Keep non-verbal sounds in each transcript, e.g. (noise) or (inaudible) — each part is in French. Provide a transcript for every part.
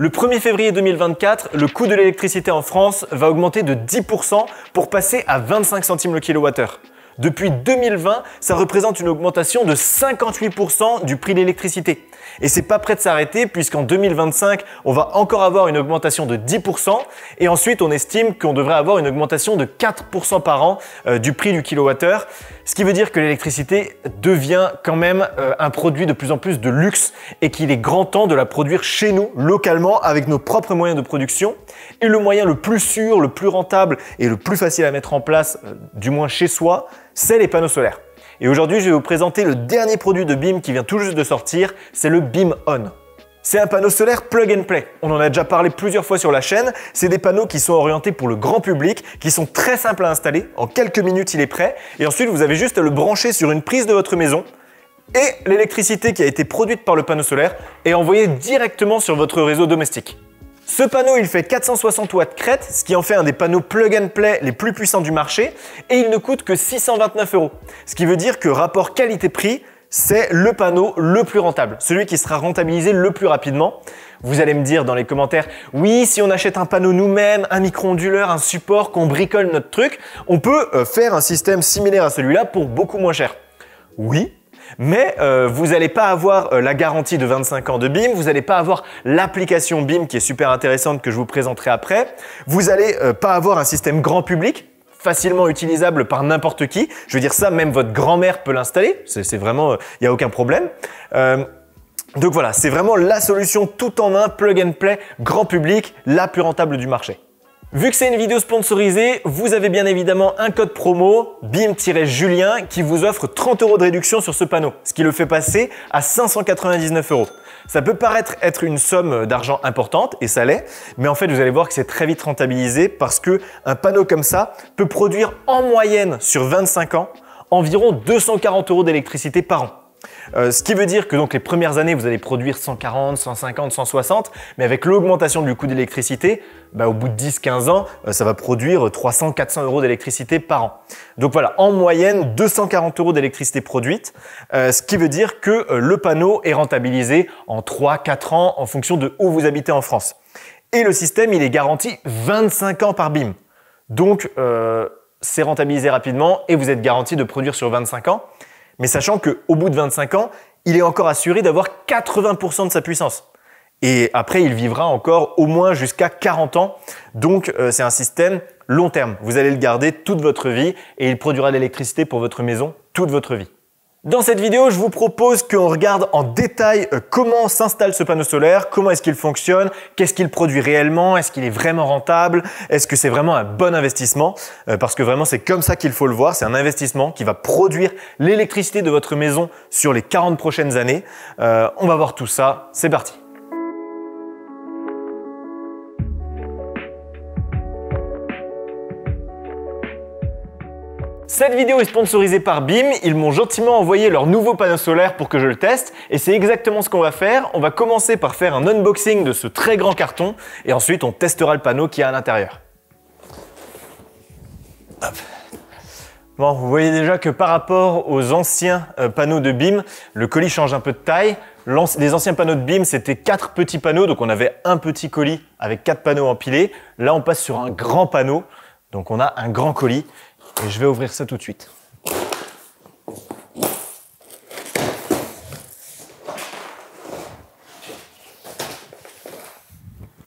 Le 1er février 2024, le coût de l'électricité en France va augmenter de 10% pour passer à 25 centimes le kilowattheure. Depuis 2020, ça représente une augmentation de 58% du prix de l'électricité. Et c'est pas prêt de s'arrêter puisqu'en 2025, on va encore avoir une augmentation de 10% et ensuite on estime qu'on devrait avoir une augmentation de 4% par an euh, du prix du kilowattheure. Ce qui veut dire que l'électricité devient quand même euh, un produit de plus en plus de luxe et qu'il est grand temps de la produire chez nous, localement, avec nos propres moyens de production. Et le moyen le plus sûr, le plus rentable et le plus facile à mettre en place, euh, du moins chez soi, c'est les panneaux solaires. Et aujourd'hui, je vais vous présenter le dernier produit de BIM qui vient tout juste de sortir, c'est le BIM On. C'est un panneau solaire plug and play. On en a déjà parlé plusieurs fois sur la chaîne. C'est des panneaux qui sont orientés pour le grand public, qui sont très simples à installer. En quelques minutes, il est prêt. Et ensuite, vous avez juste à le brancher sur une prise de votre maison et l'électricité qui a été produite par le panneau solaire est envoyée directement sur votre réseau domestique. Ce panneau, il fait 460 watts crête, ce qui en fait un des panneaux plug and play les plus puissants du marché, et il ne coûte que 629 euros. Ce qui veut dire que rapport qualité-prix, c'est le panneau le plus rentable, celui qui sera rentabilisé le plus rapidement. Vous allez me dire dans les commentaires, oui, si on achète un panneau nous-mêmes, un micro-onduleur, un support, qu'on bricole notre truc, on peut euh, faire un système similaire à celui-là pour beaucoup moins cher. Oui, mais euh, vous n'allez pas avoir euh, la garantie de 25 ans de BIM, vous n'allez pas avoir l'application BIM qui est super intéressante que je vous présenterai après, vous n'allez pas avoir un système grand public facilement utilisable par n'importe qui. Je veux dire ça, même votre grand-mère peut l'installer. C'est vraiment, il euh, n'y a aucun problème. Euh, donc voilà, c'est vraiment la solution tout en un, plug and play, grand public, la plus rentable du marché. Vu que c'est une vidéo sponsorisée, vous avez bien évidemment un code promo BIM-Julien qui vous offre 30 euros de réduction sur ce panneau, ce qui le fait passer à 599 euros. Ça peut paraître être une somme d'argent importante, et ça l'est, mais en fait vous allez voir que c'est très vite rentabilisé parce que un panneau comme ça peut produire en moyenne sur 25 ans environ 240 euros d'électricité par an. Euh, ce qui veut dire que donc les premières années, vous allez produire 140, 150, 160, mais avec l'augmentation du coût d'électricité, bah, au bout de 10-15 ans, euh, ça va produire 300-400 euros d'électricité par an. Donc voilà, en moyenne, 240 euros d'électricité produite, euh, ce qui veut dire que le panneau est rentabilisé en 3-4 ans en fonction de où vous habitez en France. Et le système, il est garanti 25 ans par BIM. Donc, c'est rentabilisé rapidement et vous êtes garanti de produire sur 25 ans mais sachant qu'au bout de 25 ans, il est encore assuré d'avoir 80% de sa puissance. Et après, il vivra encore au moins jusqu'à 40 ans. Donc, euh, c'est un système long terme. Vous allez le garder toute votre vie et il produira de l'électricité pour votre maison toute votre vie. Dans cette vidéo, je vous propose qu'on regarde en détail euh, comment s'installe ce panneau solaire, comment est-ce qu'il fonctionne, qu'est-ce qu'il produit réellement, est-ce qu'il est vraiment rentable, est-ce que c'est vraiment un bon investissement, euh, parce que vraiment c'est comme ça qu'il faut le voir, c'est un investissement qui va produire l'électricité de votre maison sur les 40 prochaines années. Euh, on va voir tout ça, c'est parti. Cette vidéo est sponsorisée par BIM, ils m'ont gentiment envoyé leur nouveau panneau solaire pour que je le teste et c'est exactement ce qu'on va faire. On va commencer par faire un unboxing de ce très grand carton et ensuite on testera le panneau qui a à l'intérieur. Bon, vous voyez déjà que par rapport aux anciens euh, panneaux de BIM, le colis change un peu de taille. les anciens panneaux de BIM, c'était quatre petits panneaux, donc on avait un petit colis avec quatre panneaux empilés. Là, on passe sur un grand panneau, donc on a un grand colis et je vais ouvrir ça tout de suite.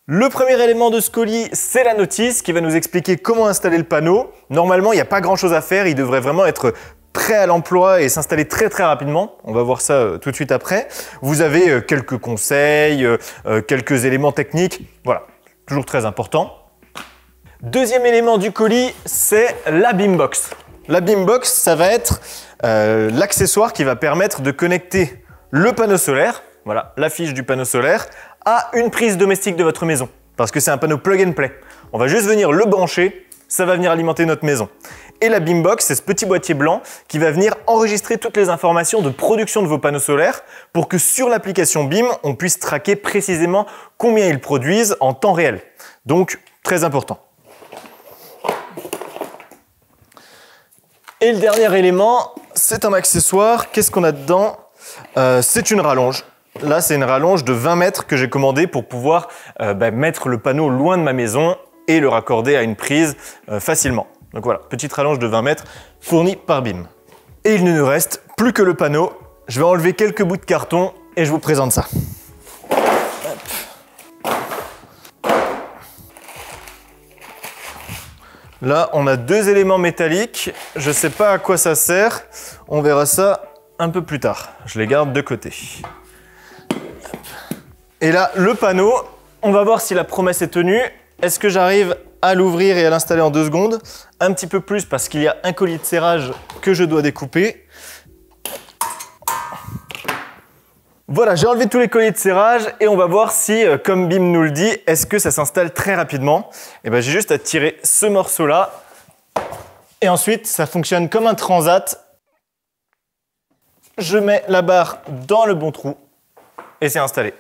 Le premier élément de ce colis, c'est la notice qui va nous expliquer comment installer le panneau. Normalement, il n'y a pas grand chose à faire, il devrait vraiment être prêt à l'emploi et s'installer très très rapidement. On va voir ça euh, tout de suite après. Vous avez euh, quelques conseils, euh, quelques éléments techniques, voilà, toujours très important. Deuxième élément du colis, c'est la BIMBOX. La BIMBOX, ça va être euh, l'accessoire qui va permettre de connecter le panneau solaire, voilà, fiche du panneau solaire, à une prise domestique de votre maison. Parce que c'est un panneau plug and play. On va juste venir le brancher, ça va venir alimenter notre maison. Et la BIMBOX, c'est ce petit boîtier blanc qui va venir enregistrer toutes les informations de production de vos panneaux solaires pour que sur l'application BIM, on puisse traquer précisément combien ils produisent en temps réel. Donc, très important. Et le dernier élément, c'est un accessoire. Qu'est-ce qu'on a dedans euh, C'est une rallonge. Là, c'est une rallonge de 20 mètres que j'ai commandée pour pouvoir euh, bah, mettre le panneau loin de ma maison et le raccorder à une prise euh, facilement. Donc voilà, petite rallonge de 20 mètres fournie par BIM. Et il ne nous reste plus que le panneau. Je vais enlever quelques bouts de carton et je vous présente ça. Là, on a deux éléments métalliques. Je ne sais pas à quoi ça sert. On verra ça un peu plus tard. Je les garde de côté. Et là, le panneau. On va voir si la promesse est tenue. Est-ce que j'arrive à l'ouvrir et à l'installer en deux secondes Un petit peu plus parce qu'il y a un colis de serrage que je dois découper. Voilà, j'ai enlevé tous les colliers de serrage et on va voir si, euh, comme Bim nous le dit, est-ce que ça s'installe très rapidement. Et eh ben j'ai juste à tirer ce morceau-là et ensuite ça fonctionne comme un transat. Je mets la barre dans le bon trou et c'est installé.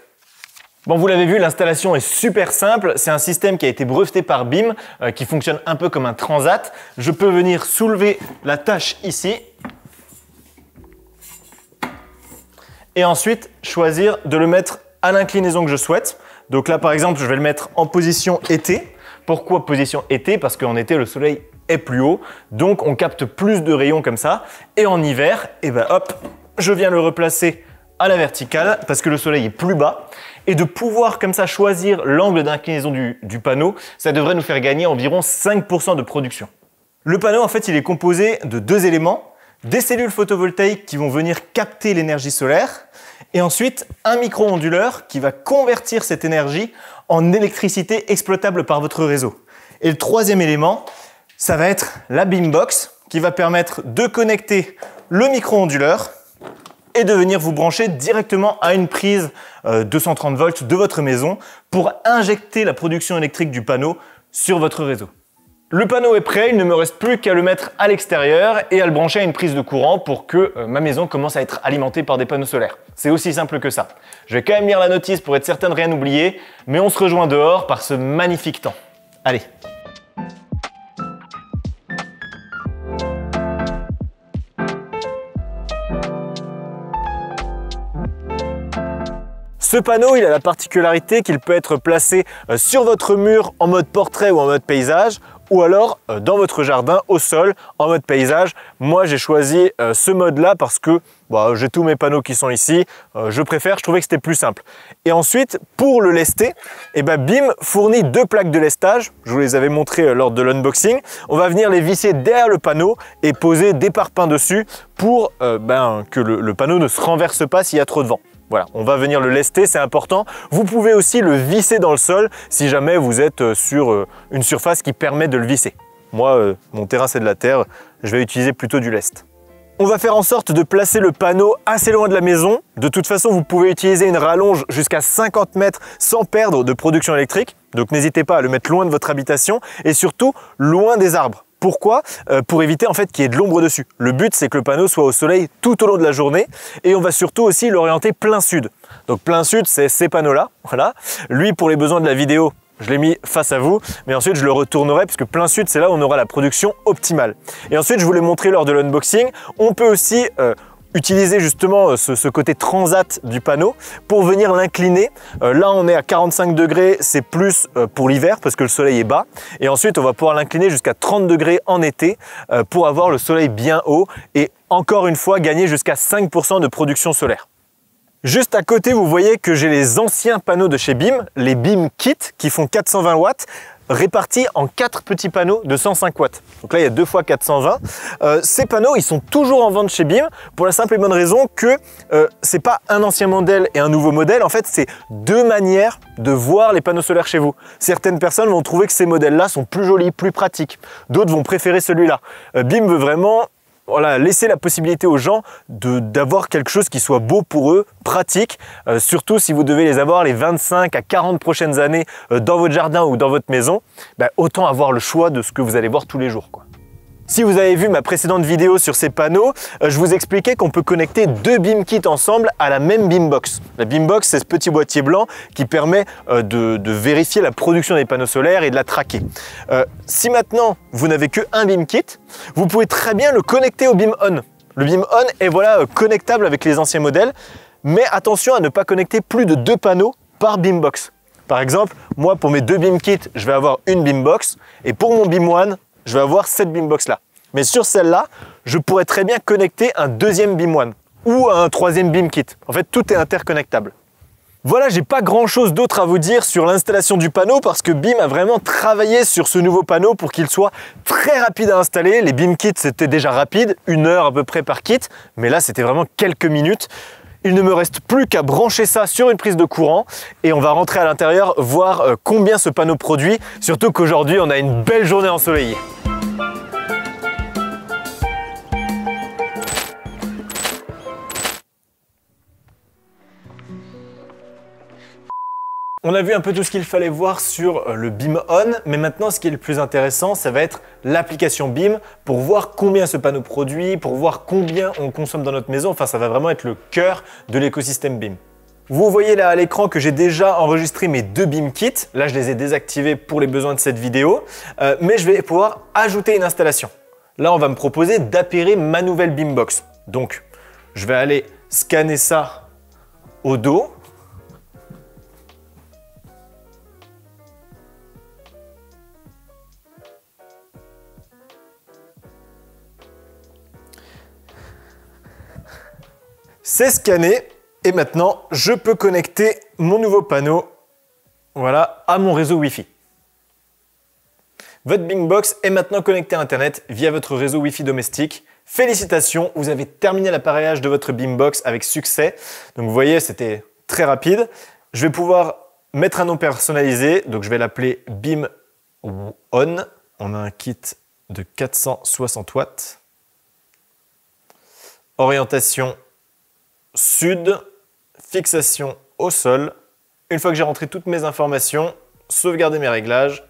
Bon, vous l'avez vu, l'installation est super simple. C'est un système qui a été breveté par BIM, euh, qui fonctionne un peu comme un transat. Je peux venir soulever la tâche ici et ensuite choisir de le mettre à l'inclinaison que je souhaite. Donc là, par exemple, je vais le mettre en position été. Pourquoi position été Parce qu'en été, le soleil est plus haut, donc on capte plus de rayons comme ça. Et en hiver, et eh ben hop, je viens le replacer à la verticale parce que le soleil est plus bas. Et de pouvoir comme ça choisir l'angle d'inclinaison du, du panneau, ça devrait nous faire gagner environ 5% de production. Le panneau, en fait, il est composé de deux éléments des cellules photovoltaïques qui vont venir capter l'énergie solaire, et ensuite un micro-onduleur qui va convertir cette énergie en électricité exploitable par votre réseau. Et le troisième élément, ça va être la Beambox qui va permettre de connecter le micro-onduleur et de venir vous brancher directement à une prise 230 euh, volts de votre maison pour injecter la production électrique du panneau sur votre réseau. Le panneau est prêt, il ne me reste plus qu'à le mettre à l'extérieur et à le brancher à une prise de courant pour que euh, ma maison commence à être alimentée par des panneaux solaires. C'est aussi simple que ça. Je vais quand même lire la notice pour être certain de rien oublier, mais on se rejoint dehors par ce magnifique temps. Allez Ce panneau, il a la particularité qu'il peut être placé euh, sur votre mur en mode portrait ou en mode paysage ou alors euh, dans votre jardin au sol en mode paysage. Moi j'ai choisi euh, ce mode là parce que bah, j'ai tous mes panneaux qui sont ici, euh, je préfère, je trouvais que c'était plus simple. Et ensuite, pour le lester, et eh ben, BIM fournit deux plaques de lestage, je vous les avais montrées lors de l'unboxing. On va venir les visser derrière le panneau et poser des parpaings dessus pour ben, que le panneau ne se renverse pas s'il y a trop de vent. Voilà, on va venir le lester, c'est important. Vous pouvez aussi le visser dans le sol si jamais vous êtes euh, sur euh, une surface qui permet de le visser. Moi, euh, mon terrain c'est de la terre, je vais utiliser plutôt du lest. On va faire en sorte de placer le panneau assez loin de la maison. De toute façon, vous pouvez utiliser une rallonge jusqu'à 50 mètres sans perdre de production électrique. Donc n'hésitez pas à le mettre loin de votre habitation et surtout loin des arbres. Pourquoi euh, Pour éviter en fait qu'il y ait de l'ombre dessus. Le but c'est que le panneau soit au soleil tout au long de la journée et on va surtout aussi l'orienter plein sud. Donc plein sud c'est ces panneaux là, voilà. Lui pour les besoins de la vidéo, je l'ai mis face à vous, mais ensuite je le retournerai puisque plein sud c'est là où on aura la production optimale. Et ensuite je vous l'ai montré lors de l'unboxing, on peut aussi... Euh, utiliser justement euh, ce, côté transat du panneau pour venir l'incliner. Euh, là, on est à 45 degrés, c'est plus euh, pour l'hiver parce que le soleil est bas. Et ensuite, on va pouvoir l'incliner jusqu'à 30 degrés en été pour avoir le soleil bien haut et encore une fois gagner jusqu'à 5% de production solaire. Juste à côté, vous voyez que j'ai les anciens panneaux de chez BIM, les BIM Kit, qui font 420 watts répartis en quatre petits panneaux de 105 watts. Donc là, il y a deux fois 420. Euh, ces panneaux, ils sont toujours en vente chez BIM pour la simple et bonne raison que ce euh, c'est pas un ancien modèle et un nouveau modèle. En fait, c'est deux manières de voir les panneaux solaires chez vous. Certaines personnes vont trouver que ces modèles-là sont plus jolis, plus pratiques. D'autres vont préférer celui-là. Euh, BIM veut vraiment voilà, laisser la possibilité aux gens d'avoir quelque chose qui soit beau pour eux, pratique, euh, surtout si vous devez les avoir les 25 à 40 prochaines années euh, dans votre jardin ou dans votre maison, bah, autant avoir le choix de ce que vous allez voir tous les jours. Quoi. Si vous avez vu ma précédente vidéo sur ces panneaux, euh, je vous expliquais qu'on peut connecter deux kits ensemble à la même box. La box, c'est ce petit boîtier blanc qui permet euh, de, vérifier la production des panneaux solaires et de la traquer. Euh, si maintenant vous n'avez que un kit, vous pouvez très bien le connecter au on. Le on est voilà connectable avec les anciens modèles, mais attention à ne pas connecter plus de deux panneaux par box. Par exemple, moi pour mes deux kits, je vais avoir une box et pour mon ONE je vais avoir cette beambox là. Mais sur celle-là, je pourrais très bien connecter un deuxième Beam One ou un troisième Beam Kit. En fait, tout est interconnectable. Voilà, j'ai pas grand chose d'autre à vous dire sur l'installation du panneau parce que BIM a vraiment travaillé sur ce nouveau panneau pour qu'il soit très rapide à installer. Les BIM kits c'était déjà rapide, une heure à peu près par kit, mais là c'était vraiment quelques minutes. Il ne me reste plus qu'à brancher ça sur une prise de courant et on va rentrer à l'intérieur voir euh, combien ce panneau produit, surtout qu'aujourd'hui on a une belle journée ensoleillée. On a vu un peu tout ce qu'il fallait voir sur euh, le BIM On, mais maintenant ce qui est le plus intéressant, ça va être l'application BIM pour voir combien ce panneau produit, pour voir combien on consomme dans notre maison, enfin ça va vraiment être le cœur de l'écosystème BIM. Vous voyez là à l'écran que j'ai déjà enregistré mes deux BIM kits. Là, je les ai désactivés pour les besoins de cette vidéo, euh, mais je vais pouvoir ajouter une installation. Là, on va me proposer d'appairer ma nouvelle BIM box. Donc, je vais aller scanner ça au dos C'est scanné et maintenant je peux connecter mon nouveau panneau voilà, à mon réseau Wi-Fi. Votre box est maintenant connecté à Internet via votre réseau Wi-Fi domestique. Félicitations, vous avez terminé l'appareillage de votre box avec succès. Donc vous voyez, c'était très rapide. Je vais pouvoir mettre un nom personnalisé, donc je vais l'appeler bim On. On a un kit de 460 watts. Orientation sud, fixation au sol. Une fois que j'ai rentré toutes mes informations, sauvegarder mes réglages.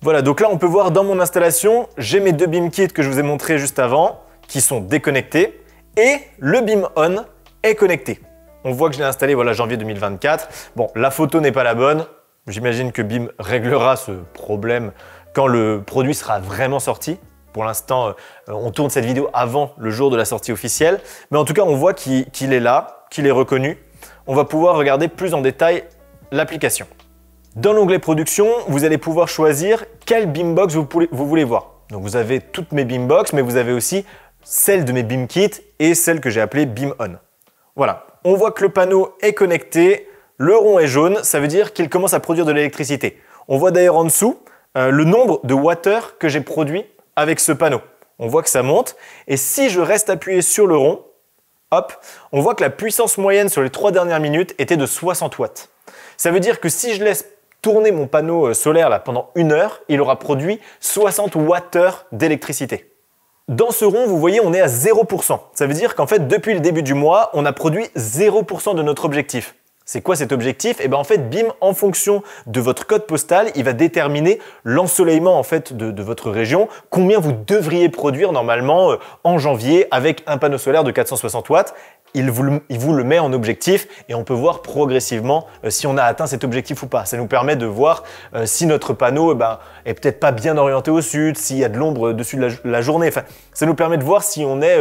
Voilà, donc là on peut voir dans mon installation, j'ai mes deux BIM kits que je vous ai montré juste avant, qui sont déconnectés, et le BIM on est connecté. On voit que j'ai l'ai installé voilà, janvier 2024. Bon, la photo n'est pas la bonne. J'imagine que BIM réglera ce problème quand le produit sera vraiment sorti pour l'instant, euh, on tourne cette vidéo avant le jour de la sortie officielle. Mais en tout cas, on voit qu'il est là, qu'il est reconnu. On va pouvoir regarder plus en détail l'application. Dans l'onglet production, vous allez pouvoir choisir quel BIMBOX vous, voulez voir. Donc vous avez toutes mes Beambox, mais vous avez aussi celle de mes BIMKIT et celle que j'ai appelée on Voilà, on voit que le panneau est connecté, le rond est jaune, ça veut dire qu'il commence à produire de l'électricité. On voit d'ailleurs en dessous euh, le nombre de water que j'ai produit avec ce panneau. On voit que ça monte. Et si je reste appuyé sur le rond, hop, on voit que la puissance moyenne sur les trois dernières minutes était de 60 watts. Ça veut dire que si je laisse tourner mon panneau euh, solaire là, pendant une heure, il aura produit 60 watts heures d'électricité. Dans ce rond, vous voyez, on est à 0%. Ça veut dire qu'en fait, depuis le début du mois, on a produit 0% de notre objectif. C'est quoi cet objectif Et eh bien en fait, BIM, en fonction de votre code postal, il va déterminer l'ensoleillement en fait de, votre région, combien vous devriez produire normalement euh, en janvier avec un panneau solaire de 460 watts. Il vous, le, il vous, le, met en objectif et on peut voir progressivement euh, si on a atteint cet objectif ou pas. Ça nous permet de voir euh, si notre panneau eh ben, est peut-être pas bien orienté au sud, s'il y a de l'ombre dessus de la, journée. ça nous permet de voir si on est,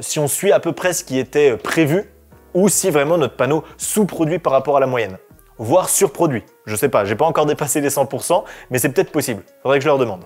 si on suit à peu près ce qui était prévu ou si vraiment notre panneau sous-produit par rapport à la moyenne, voire surproduit. Je sais pas, j'ai pas encore dépassé les 100%, mais c'est peut-être possible. Faudrait que je leur demande.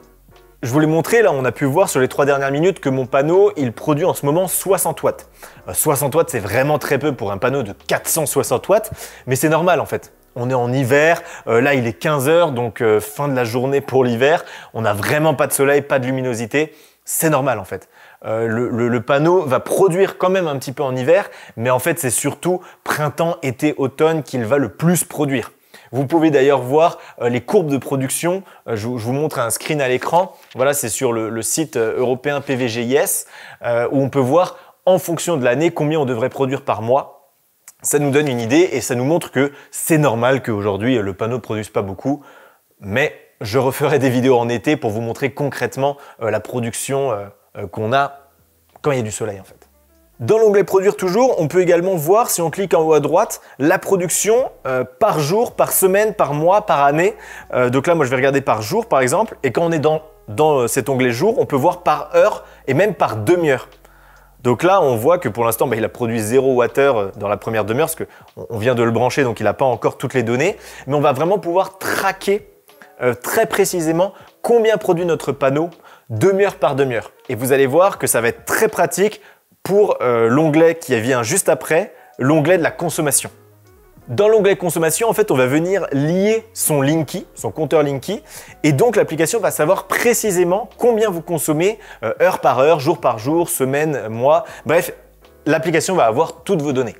Je vous l'ai montré, là on a pu voir sur les trois dernières minutes que mon panneau, il produit en ce moment 60 watts. 60 euh, watts c'est vraiment très peu pour un panneau de 460 watts, mais c'est normal en fait. On est en hiver, euh, là il est 15h, donc euh, fin de la journée pour l'hiver, on n'a vraiment pas de soleil, pas de luminosité, c'est normal en fait. Euh, le, panneau va produire quand même un petit peu en hiver, mais en fait c'est surtout printemps, été, automne qu'il va le plus produire. Vous pouvez d'ailleurs voir euh, les courbes de production. Euh, je, vous montre un screen à l'écran. Voilà, c'est sur le, le, site européen PVGIS où on peut voir en fonction de l'année combien on devrait produire par mois. Ça nous donne une idée et ça nous montre que c'est normal qu'aujourd'hui le panneau ne produise pas beaucoup, mais je referai des vidéos en été pour vous montrer concrètement la production euh, qu'on a quand il y a du soleil en fait. Dans l'onglet Produire toujours, on peut également voir, si on clique en haut à droite, la production euh, par jour, par semaine, par mois, par année. Euh, donc là, moi, je vais regarder par jour, par exemple. Et quand on est dans, cet onglet jour, on peut voir par heure et même par demi-heure. Donc là, on voit que pour l'instant, bah, il a produit 0 heure dans la première demi-heure, parce qu'on vient de le brancher, donc il n'a pas encore toutes les données. Mais on va vraiment pouvoir traquer très précisément combien produit notre panneau demi-heure par demi-heure. Et vous allez voir que ça va être très pratique pour euh, l'onglet qui vient juste après, l'onglet de la consommation. Dans l'onglet consommation, en fait, on va venir lier son Linky, son compteur Linky, et donc l'application va savoir précisément combien vous consommez euh, heure par heure, jour par jour, semaine, mois. Bref, l'application va avoir toutes vos données.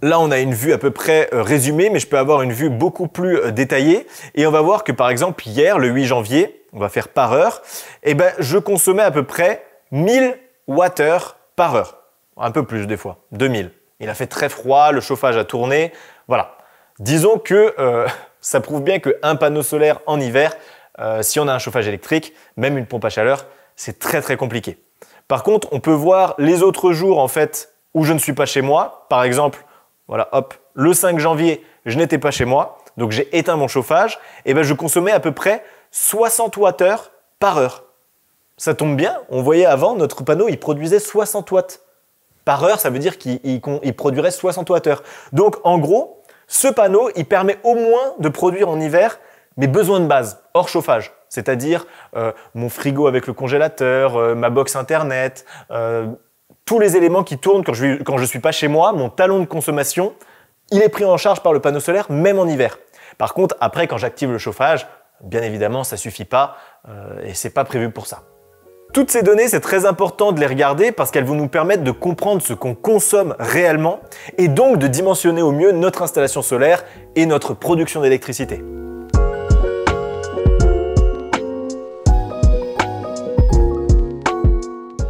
Là, on a une vue à peu près euh, résumée, mais je peux avoir une vue beaucoup plus détaillée. Et on va voir que par exemple, hier, le 8 janvier, on va faire par heure, et eh ben, je consommais à peu près 1000 Watt-heure par heure. Un peu plus des fois, 2000. Il a fait très froid, le chauffage a tourné, voilà. Disons que euh, (laughs) ça prouve bien qu'un panneau solaire en hiver, euh, si on a un chauffage électrique, même une pompe à chaleur, c'est très très compliqué. Par contre, on peut voir les autres jours en fait où je ne suis pas chez moi. Par exemple, voilà, hop, le 5 janvier, je n'étais pas chez moi, donc j'ai éteint mon chauffage, et eh ben je consommais à peu près 60 watts par heure. Ça tombe bien, on voyait avant, notre panneau, il produisait 60 watts par heure, ça veut dire qu'il produirait 60 watts Donc en gros, ce panneau, il permet au moins de produire en hiver mes besoins de base, hors chauffage, c'est-à-dire euh, mon frigo avec le congélateur, euh, ma box internet, euh, tous les éléments qui tournent quand je, quand je suis pas chez moi, mon talon de consommation, il est pris en charge par le panneau solaire, même en hiver. Par contre, après, quand j'active le chauffage, Bien évidemment, ça suffit pas euh, et c'est pas prévu pour ça. Toutes ces données, c'est très important de les regarder parce qu'elles vont nous permettre de comprendre ce qu'on consomme réellement et donc de dimensionner au mieux notre installation solaire et notre production d'électricité.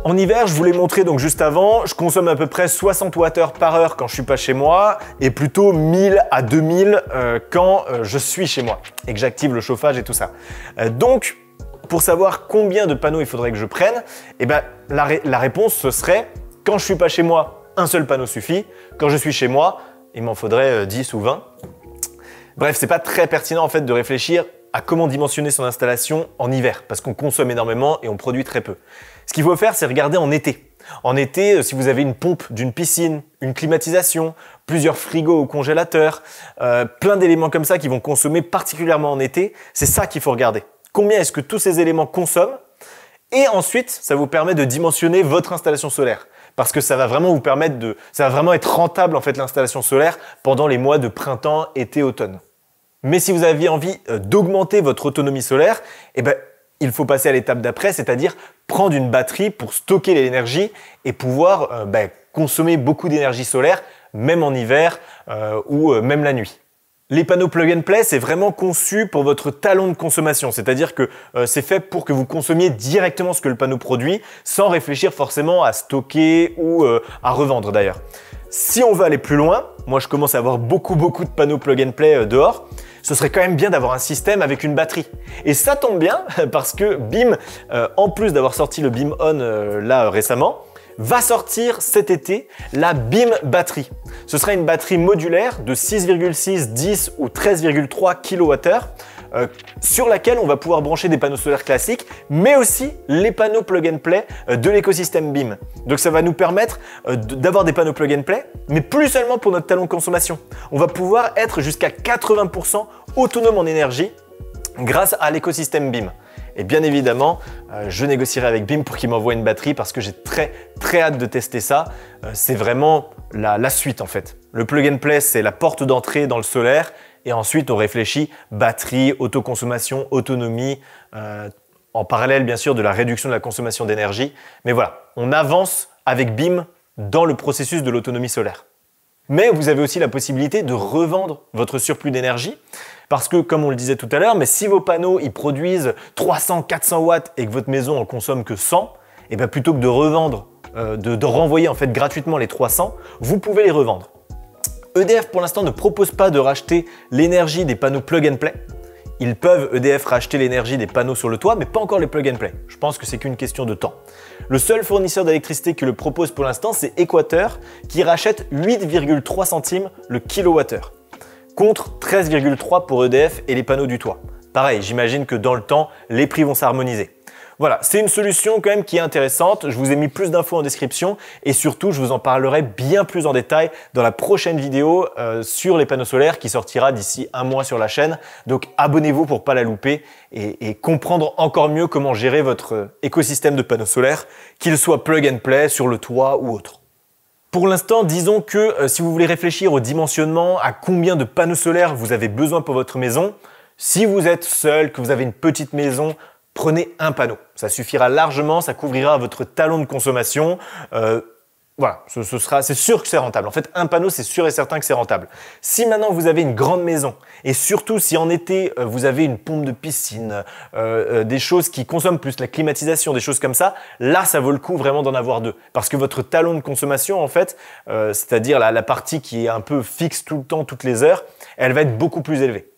En hiver, je vous l'ai montré donc juste avant, je consomme à peu près 60 Wh par heure quand je suis pas chez moi et plutôt 1000 à 2000 euh, quand euh, je suis chez moi et que j'active le chauffage et tout ça. Euh, donc, pour savoir combien de panneaux il faudrait que je prenne, eh ben, la, réponse ce serait quand je suis pas chez moi, un seul panneau suffit. Quand je suis chez moi, il m'en faudrait 10 ou 20. Bref, ce n'est pas très pertinent en fait de réfléchir à comment dimensionner son installation en hiver parce qu'on consomme énormément et on produit très peu. Ce qu'il faut faire, c'est regarder en été. En été, euh, si vous avez une pompe d'une piscine, une climatisation, plusieurs frigos au congélateur, euh, plein d'éléments comme ça qui vont consommer particulièrement en été, c'est ça qu'il faut regarder. Combien est-ce que tous ces éléments consomment Et ensuite, ça vous permet de dimensionner votre installation solaire parce que ça va vraiment vous permettre de ça va vraiment être rentable en fait l'installation solaire pendant les mois de printemps, été, automne. Mais si vous aviez envie euh, d'augmenter votre autonomie solaire, eh ben, il faut passer à l'étape d'après, c'est-à-dire prendre une batterie pour stocker l'énergie et pouvoir euh, bah, consommer beaucoup d'énergie solaire, même en hiver euh, ou euh, même la nuit. Les panneaux plug and play, c'est vraiment conçu pour votre talon de consommation, c'est-à-dire que c'est fait pour que vous consommiez directement ce que le panneau produit, sans réfléchir forcément à stocker ou à revendre d'ailleurs. Si on veut aller plus loin, moi je commence à avoir beaucoup beaucoup de panneaux plug and play euh, dehors, ce serait quand même bien d'avoir un système avec une batterie. Et ça tombe bien (laughs) parce que BIM, euh, en plus d'avoir sorti le BIM On euh, là récemment, va sortir cet été la BIM batterie. Ce sera une batterie modulaire de 6,6, 10 ou 13,3 kWh euh, sur laquelle on va pouvoir brancher des panneaux solaires classiques, mais aussi les panneaux plug and play euh, de l'écosystème BIM. Donc ça va nous permettre euh, d'avoir des panneaux plug and play, mais plus seulement pour notre talon de consommation. On va pouvoir être jusqu'à 80% autonome en énergie grâce à l'écosystème BIM. Et bien évidemment, je négocierai avec BIM pour qu'il m'envoie une batterie parce que j'ai très très hâte de tester ça. c'est vraiment la, suite en fait. Le plug and play, c'est la porte d'entrée dans le solaire. Et ensuite, on réfléchit batterie, autoconsommation, autonomie, euh, en parallèle bien sûr de la réduction de la consommation d'énergie. Mais voilà, on avance avec BIM dans le processus de l'autonomie solaire. Mais vous avez aussi la possibilité de revendre votre surplus d'énergie. Parce que, comme on le disait tout à l'heure, mais si vos panneaux ils produisent 300, 400 watts et que votre maison en consomme que 100, et eh bien plutôt que de revendre, euh, de, de renvoyer en fait gratuitement les 300, vous pouvez les revendre. EDF pour l'instant ne propose pas de racheter l'énergie des panneaux plug and play. Ils peuvent, EDF, racheter l'énergie des panneaux sur le toit, mais pas encore les plug and play. Je pense que c'est qu'une question de temps. Le seul fournisseur d'électricité qui le propose pour l'instant, c'est Equateur, qui rachète 8,3 centimes le kilowattheure, contre 13,3 pour EDF et les panneaux du toit. Pareil, j'imagine que dans le temps, les prix vont s'harmoniser. Voilà, c'est une solution quand même qui est intéressante. Je vous ai mis plus d'infos en description et surtout, je vous en parlerai bien plus en détail dans la prochaine vidéo euh, sur les panneaux solaires qui sortira d'ici un mois sur la chaîne. Donc abonnez-vous pour pas la louper et, comprendre encore mieux comment gérer votre euh, écosystème de panneaux solaires, qu'il soit plug and play sur le toit ou autre. Pour l'instant, disons que euh, si vous voulez réfléchir au dimensionnement, à combien de panneaux solaires vous avez besoin pour votre maison, si vous êtes seul, que vous avez une petite maison, prenez un panneau. Ça suffira largement, ça couvrira votre talon de consommation. Euh, voilà, ce, sera, c'est sûr que c'est rentable. En fait, un panneau, c'est sûr et certain que c'est rentable. Si maintenant vous avez une grande maison, et surtout si en été euh, vous avez une pompe de piscine, euh, des choses qui consomment plus, la climatisation, des choses comme ça, là, ça vaut le coup vraiment d'en avoir deux. Parce que votre talon de consommation, en fait, c'est-à-dire la partie qui est un peu fixe tout le temps, toutes les heures, elle va être beaucoup plus élevée.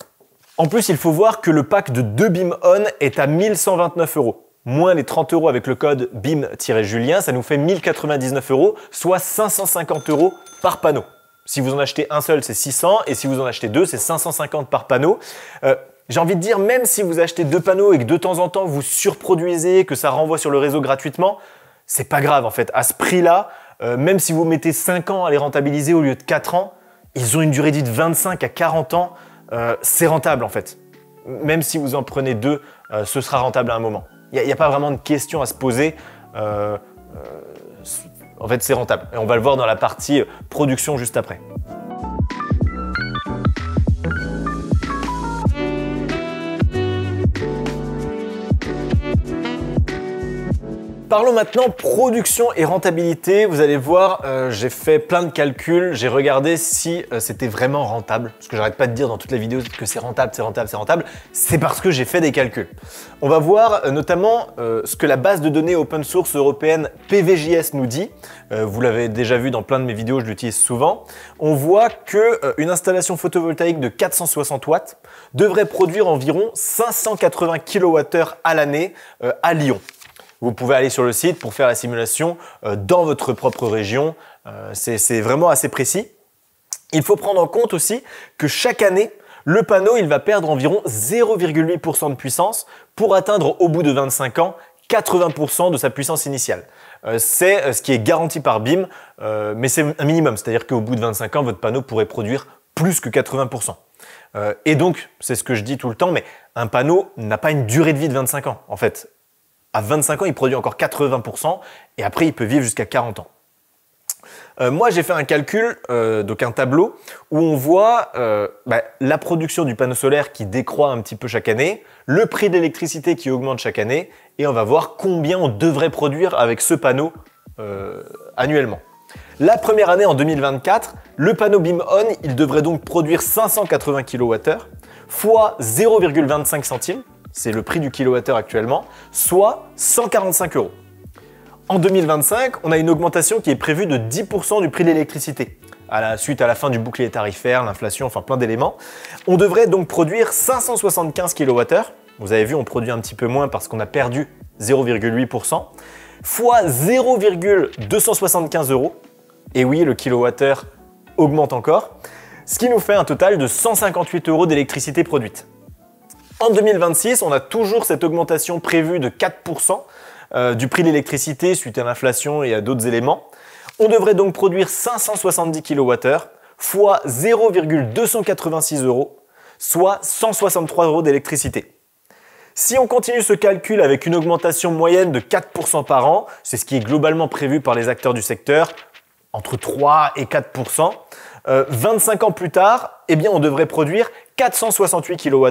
En plus, il faut voir que le pack de deux BIM On est à 1129 euros. Moins les 30 euros avec le code BIM-Julien, ça nous fait 1099 euros, soit 550 euros par panneau. Si vous en achetez un seul, c'est 600, et si vous en achetez deux, c'est 550 par panneau. Euh, j'ai envie de dire, même si vous achetez deux panneaux et que de temps en temps vous surproduisez, que ça renvoie sur le réseau gratuitement, c'est pas grave en fait. À ce prix-là, euh, même si vous mettez 5 ans à les rentabiliser au lieu de 4 ans, ils ont une durée dite 25 à 40 ans. Euh, c'est rentable en fait. Même si vous en prenez deux, euh, ce sera rentable à un moment. Il n'y a, pas vraiment de questions à se poser. Euh, en fait, c'est rentable. Et on va le voir dans la partie production juste après. Parlons maintenant production et rentabilité. Vous allez voir, euh, j'ai fait plein de calculs, j'ai regardé si euh, c'était vraiment rentable. Parce que j'arrête pas de dire dans toutes les vidéos que c'est rentable, c'est rentable, c'est rentable. C'est parce que j'ai fait des calculs. On va voir euh, notamment ce que la base de données open source européenne PVJS nous dit. vous l'avez déjà vu dans plein de mes vidéos, je l'utilise souvent. On voit que une installation photovoltaïque de 460 watts devrait produire environ 580 kWh à l'année à Lyon. Vous pouvez aller sur le site pour faire la simulation euh, dans votre propre région. Euh, c'est vraiment assez précis. Il faut prendre en compte aussi que chaque année, le panneau, il va perdre environ 0,8% de puissance pour atteindre au bout de 25 ans 80% de sa puissance initiale. Euh, c'est ce qui est garanti par BIM, mais c'est un minimum, c'est-à-dire qu'au bout de 25 ans, votre panneau pourrait produire plus que 80%. et donc, c'est ce que je dis tout le temps, mais un panneau n'a pas une durée de vie de 25 ans. En fait, à 25 ans, il produit encore 80%, et après, il peut vivre jusqu'à 40 ans. Euh, moi, j'ai fait un calcul, euh, donc un tableau, où on voit euh, bah, la production du panneau solaire qui décroît un petit peu chaque année, le prix de l'électricité qui augmente chaque année, et on va voir combien on devrait produire avec ce panneau annuellement. La première année, en 2024, le panneau BIM On, il devrait donc produire 580 kWh fois 0,25 centimes, c'est le prix du kilowattheure actuellement, soit 145 euros. En 2025, on a une augmentation qui est prévue de 10% du prix de l'électricité. À la suite à la fin du bouclier tarifaire, l'inflation, enfin plein d'éléments. On devrait donc produire 575 kWh. Vous avez vu, on produit un petit peu moins parce qu'on a perdu 0,8%, fois 0,275 euros. Et oui, le kilowattheure augmente encore, ce qui nous fait un total de 158 euros d'électricité produite. En 2026, on a toujours cette augmentation prévue de 4% euh, du prix de l'électricité suite à l'inflation et à d'autres éléments. On devrait donc produire 570 kWh fois 0,286 euros, soit 163 euros d'électricité. Si on continue ce calcul avec une augmentation moyenne de 4% par an, c'est ce qui est globalement prévu par les acteurs du secteur, entre 3 et 4%, 25 euh, ans plus tard, eh bien on devrait produire 468 kWh,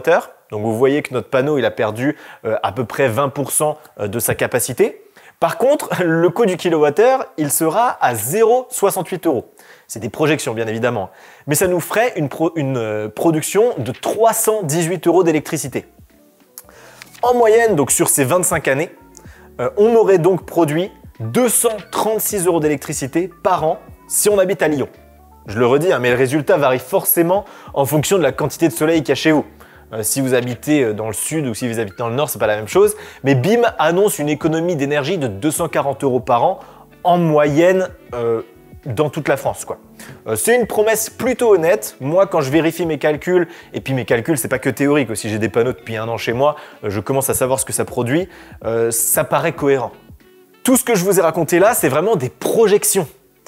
donc vous voyez que notre panneau, il a perdu euh, à peu près 20% euh, de sa capacité. Par contre, (laughs) le coût du kilowattheure, il sera à 0,68 euros. C'est des projections, bien évidemment. Mais ça nous ferait une, euh, production de 318 euros d'électricité. En moyenne, donc sur ces 25 années, on aurait donc produit 236 euros d'électricité par an si on habite à Lyon. Je le redis, hein, mais le résultat varie forcément en fonction de la quantité de soleil qu'il y a chez vous. Euh, si vous habitez euh, dans le sud ou si vous habitez dans le nord, c'est pas la même chose. Mais BIM annonce une économie d'énergie de 240 euros par an en moyenne euh, dans toute la France, c'est une promesse plutôt honnête. Moi, quand je vérifie mes calculs, et puis mes calculs, c'est pas que théorique aussi. J'ai des panneaux depuis un an chez moi. je commence à savoir ce que ça produit. ça paraît cohérent. Tout ce que je vous ai raconté là, c'est vraiment des projections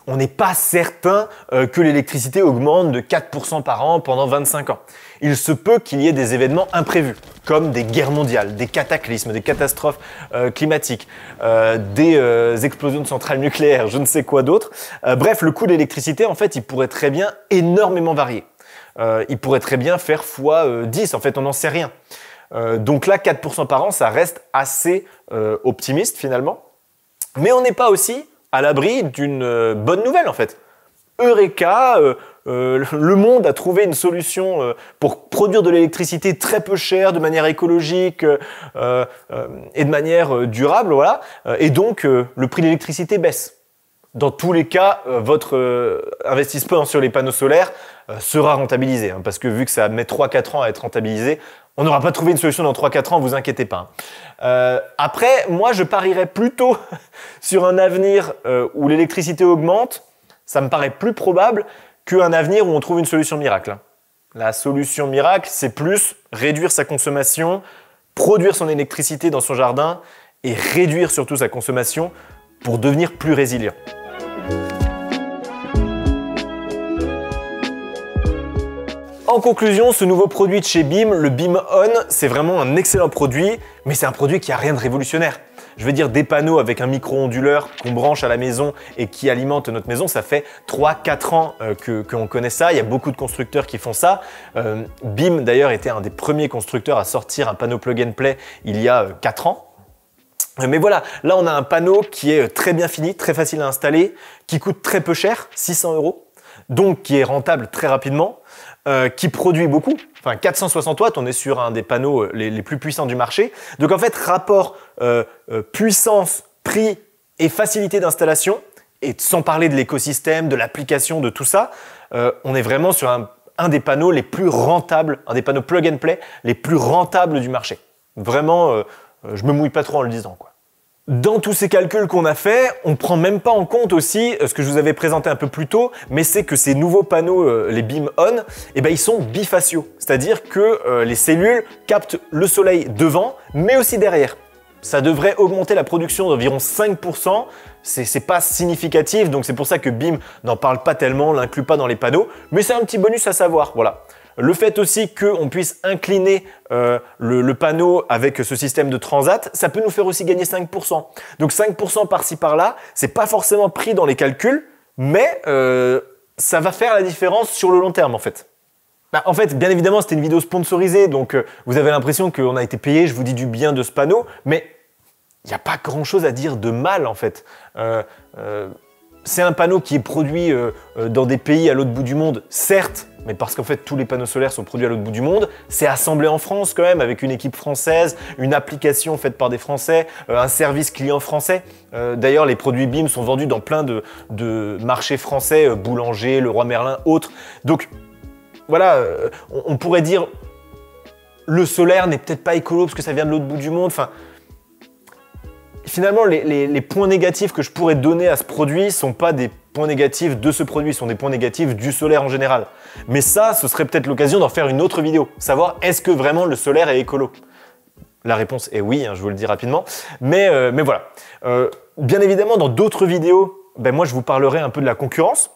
on n'est pas certain que l'électricité augmente de 4% par an pendant 25 ans il se peut qu'il y ait des événements imprévus, comme des guerres mondiales, des cataclysmes, des catastrophes euh, climatiques, euh, des euh, explosions de centrales nucléaires, je ne sais quoi d'autre. bref, le coût de l'électricité, en fait, il pourrait très bien énormément varier. il pourrait très bien faire x10, en fait, on n'en sait rien. donc là, 4% par an, ça reste assez optimiste finalement. Mais on n'est pas aussi à l'abri d'une bonne nouvelle en fait. Eureka, euh, le monde a trouvé une solution euh, pour produire de l'électricité très peu chère, de manière écologique euh, et de manière durable, voilà. Et donc le prix de l'électricité baisse. Dans tous les cas, votre investissement sur les panneaux solaires sera rentabilisé, hein, parce que vu que ça met 3-4 ans à être rentabilisé, on n'aura pas trouvé une solution dans 3-4 ans, vous inquiétez pas. Hein. après, moi, je parierais plutôt (laughs) sur un avenir où l'électricité augmente. Ça me paraît plus probable qu'un avenir où on trouve une solution miracle. La solution miracle, c'est plus réduire sa consommation, produire son électricité dans son jardin et réduire surtout sa consommation pour devenir plus résilient. En conclusion, ce nouveau produit de chez BIM, le BIM On, c'est vraiment un excellent produit, mais c'est un produit qui a rien de révolutionnaire je veux dire des panneaux avec un micro-onduleur qu'on branche à la maison et qui alimente notre maison, ça fait 3-4 ans euh, que qu'on connaît ça. Il y a beaucoup de constructeurs qui font ça. Euh, BIM d'ailleurs était un des premiers constructeurs à sortir un panneau plug and play il y a 4 euh, ans. Mais voilà, là on a un panneau qui est très bien fini, très facile à installer, qui coûte très peu cher, 600 euros, donc qui est rentable très rapidement. Euh, qui produit beaucoup. Enfin, 460 watts, on est sur un des panneaux euh, les, plus puissants du marché. Donc en fait, rapport euh, puissance, prix et facilité d'installation, et sans parler de l'écosystème, de l'application, de tout ça, on est vraiment sur un, un, des panneaux les plus rentables, un des panneaux plug and play les plus rentables du marché. Vraiment, je me mouille pas trop en le disant, quoi. Dans tous ces calculs qu'on a fait, on ne prend même pas en compte aussi euh, ce que je vous avais présenté un peu plus tôt, mais c'est que ces nouveaux panneaux, euh, les BIM on, eh ben, ils sont bifaciaux, c'est-à-dire que euh, les cellules captent le soleil devant, mais aussi derrière. Ça devrait augmenter la production d'environ 5%. C'est pas significatif, donc c'est pour ça que BIM n'en parle pas tellement, l'inclut pas dans les panneaux, mais c'est un petit bonus à savoir, voilà. Le fait aussi qu'on puisse incliner euh, le, panneau avec ce système de transat, ça peut nous faire aussi gagner 5%. Donc 5% par-ci par-là, c'est pas forcément pris dans les calculs, mais euh, ça va faire la différence sur le long terme en fait. Bah, en fait, bien évidemment, c'était une vidéo sponsorisée, donc euh, vous avez l'impression qu'on a été payé, je vous dis du bien de ce panneau, mais il n'y a pas grand-chose à dire de mal en fait c'est un panneau qui est produit euh, euh, dans des pays à l'autre bout du monde, certes, mais parce qu'en fait tous les panneaux solaires sont produits à l'autre bout du monde, c'est assemblé en France quand même, avec une équipe française, une application faite par des Français, euh, un service client français. D'ailleurs, les produits BIM sont vendus dans plein de, marchés français, Boulanger, le roi Merlin, autres. Donc voilà, on, on pourrait dire le solaire n'est peut-être pas écolo parce que ça vient de l'autre bout du monde. Enfin, finalement, les, points négatifs que je pourrais donner à ce produit sont pas des points négatifs de ce produit, sont des points négatifs du solaire en général. Mais ça, ce serait peut-être l'occasion d'en faire une autre vidéo. Savoir est-ce que vraiment le solaire est écolo La réponse est oui, hein, je vous le dis rapidement. Mais, euh, voilà. Euh, bien évidemment, dans d'autres vidéos, ben, moi je vous parlerai un peu de la concurrence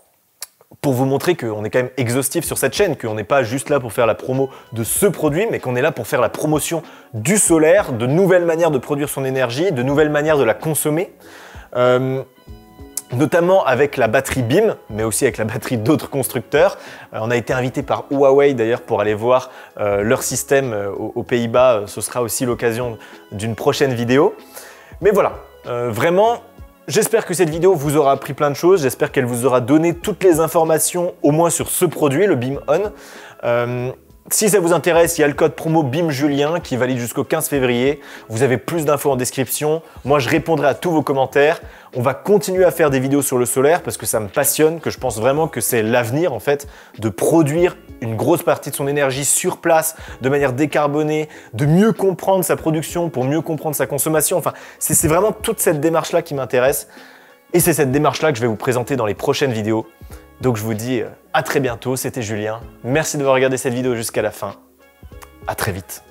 pour vous montrer qu'on est quand même exhaustif sur cette chaîne, qu'on n'est pas juste là pour faire la promo de ce produit, mais qu'on est là pour faire la promotion du solaire, de nouvelles manières de produire son énergie, de nouvelles manières de la consommer. Euh, notamment avec la batterie BIM, mais aussi avec la batterie d'autres constructeurs. Euh, on a été invité par Huawei d'ailleurs pour aller voir euh, leur système aux Pays-Bas, ce sera aussi l'occasion d'une prochaine vidéo. Mais voilà, vraiment, J'espère que cette vidéo vous aura appris plein de choses, j'espère qu'elle vous aura donné toutes les informations au moins sur ce produit, le Beam On. Euh, si ça vous intéresse, il y a le code promo BIMJulien qui valide jusqu'au 15 février. Vous avez plus d'infos en description. Moi, je répondrai à tous vos commentaires. On va continuer à faire des vidéos sur le solaire parce que ça me passionne, que je pense vraiment que c'est l'avenir en fait de produire une grosse partie de son énergie sur place, de manière décarbonée, de mieux comprendre sa production pour mieux comprendre sa consommation. Enfin, c'est vraiment toute cette démarche-là qui m'intéresse. Et c'est cette démarche-là que je vais vous présenter dans les prochaines vidéos. Donc je vous dis euh, à très bientôt, c'était Julien. Merci d'avoir regardé cette vidéo jusqu'à la fin. À très vite.